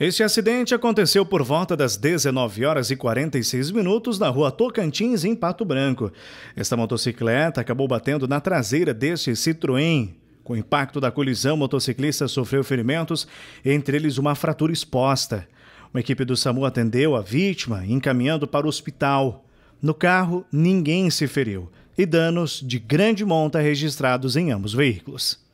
Este acidente aconteceu por volta das 19 horas e 46 minutos na rua Tocantins, em Pato Branco. Esta motocicleta acabou batendo na traseira deste Citroën. Com o impacto da colisão, o motociclista sofreu ferimentos, entre eles uma fratura exposta. Uma equipe do SAMU atendeu a vítima, encaminhando para o hospital. No carro, ninguém se feriu e danos de grande monta registrados em ambos veículos.